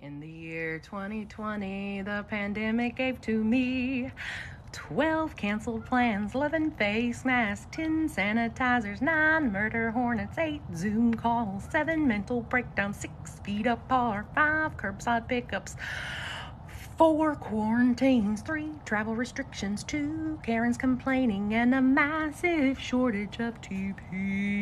In the year 2020, the pandemic gave to me 12 canceled plans, 11 face masks, 10 sanitizers, 9 murder hornets, 8 Zoom calls, 7 mental breakdowns, 6 feet apart, 5 curbside pickups, 4 quarantines, 3 travel restrictions, 2 Karen's complaining, and a massive shortage of TP.